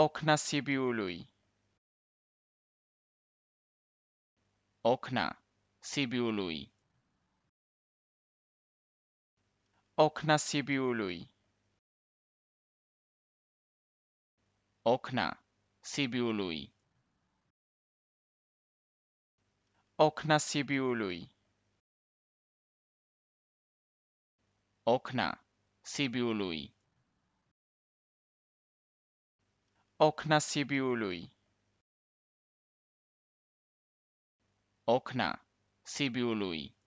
Ocna Sibiului Ocna Sibiului Ocna Sibiului Ocna Sibiului Ocna Sibiului Ocna Sibiului Okna Sibiului